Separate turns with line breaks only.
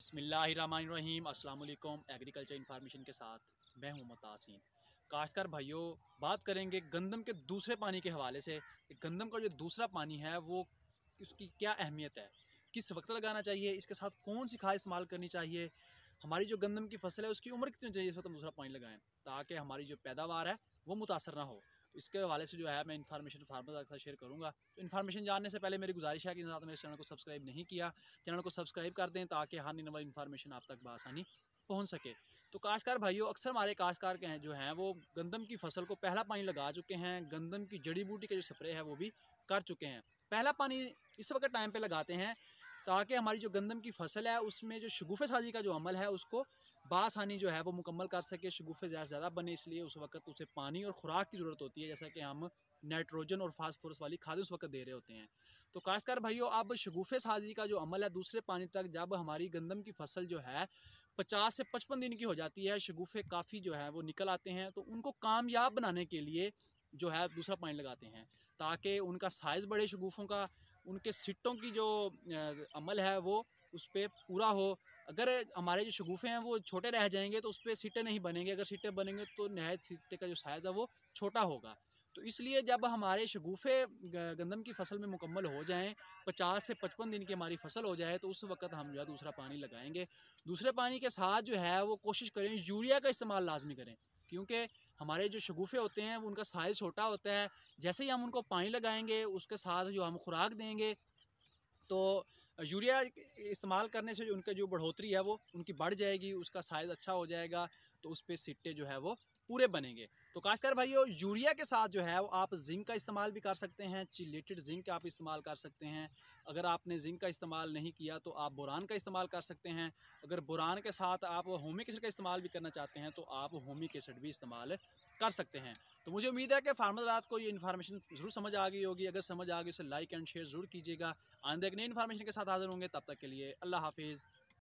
बसमीम् अल्लाम agriculture information के साथ मैं हूं मुतासिन काश्तकार भाइयों बात करेंगे गंदम के दूसरे पानी के हवाले से गंदम का जो दूसरा पानी है वो उसकी क्या अहमियत है किस वक्त लगाना चाहिए इसके साथ कौन सी खाद इस्तेमाल करनी चाहिए हमारी जो गंदम की फसल है उसकी उम्र कितनी चाहिए इस वक्त हम दूसरा पानी लगाएँ ताकि हमारी जो पैदावार है वो मुतासर ना हो इसके हवाले से जो है मैं इन्फॉर्मेशन फार्मर के साथ शेयर करूँगा तो इन्फॉर्मेशन जानने से पहले मेरी गुजारिश है कि साथ मेरे चैनल को सब्सक्राइब नहीं किया चैनल को सब्सक्राइब कर दें ताकि हर नई इन्फॉर्मेशन आप तक बसानी पहुँच सके तो काशकार भाइयों अक्सर हमारे काशकार के हैं जो हैं वो गंदम की फसल को पहला पानी लगा चुके हैं गंदम की जड़ी बूटी का जो स्प्रे है वो भी कर चुके हैं पहला पानी इस वक्त टाइम पे लगाते हैं ताकि हमारी जो गंदम की फसल है उसमें जो शगुफ़ साजी का जो अमल है उसको बासानी जो है वो मुकम्मल कर सके शगुफ़े ज़्यादा से ज़्यादा बने इसलिए उस वक्त उसे पानी और ख़ुराक की ज़रूरत होती है जैसा कि हम नाइट्रोजन और फास्फोरस वाली खाद उस वक्त दे रहे होते हैं तो खासकर भाइयों अब शगुफ़े साजी का जो अमल है दूसरे पानी तक जब हमारी गंदम की फसल जो है पचास से पचपन दिन की हो जाती है शगुफ़े काफ़ी जो है वो निकल आते हैं तो उनको कामयाब बनाने के लिए जो है दूसरा पानी लगाते हैं ताकि उनका साइज़ बढ़े शगुफ़ों का उनके सिटों की जो अमल है वो उस पर पूरा हो अगर हमारे जो शगुफ़े हैं वो छोटे रह जाएंगे तो उस पर सीटें नहीं बनेंगे अगर सीटें बनेंगे तो नहायत सीटें का जो साइज़ है वो छोटा होगा तो इसलिए जब हमारे शगुफ़े गंदम की फसल में मुकम्मल हो जाएं 50 से 55 दिन की हमारी फसल हो जाए तो उस वक्त हम जो है दूसरा पानी लगाएंगे दूसरे पानी के साथ जो है वो कोशिश करें यूरिया का इस्तेमाल लाजमी करें क्योंकि हमारे जो शगुफ़े होते हैं उनका साइज़ छोटा होता है जैसे ही हम उनको पानी लगाएंगे उसके साथ जो हम खुराक देंगे तो यूरिया इस्तेमाल करने से जो उनका जो बढ़ोतरी है वो उनकी बढ़ जाएगी उसका साइज़ अच्छा हो जाएगा तो उस पर सिट्टे जो है वो पूरे बनेंगे तो खासकर भाइयों यूरिया के साथ जो है वो आप जिंक का इस्तेमाल भी कर सकते हैं चिलेटेड जिंक का आप इस्तेमाल कर सकते हैं अगर आपने जिंक का इस्तेमाल नहीं किया तो आप बुरान का इस्तेमाल कर सकते हैं अगर बुरान के साथ आप होमिक एसड का इस्तेमाल भी करना चाहते हैं तो आप होमिक एसड भी इस्तेमाल कर सकते हैं तो मुझे उम्मीद है कि फार्मर रात को ये इन्फॉर्मेशन जरूर समझ आ गई होगी अगर समझ आ गई उसे लाइक एंड शेयर जरूर कीजिएगा आंदे एक नई इन्फॉर्मेशन के साथ हाजिर होंगे तब तक के लिए अल्लाह हाफिज़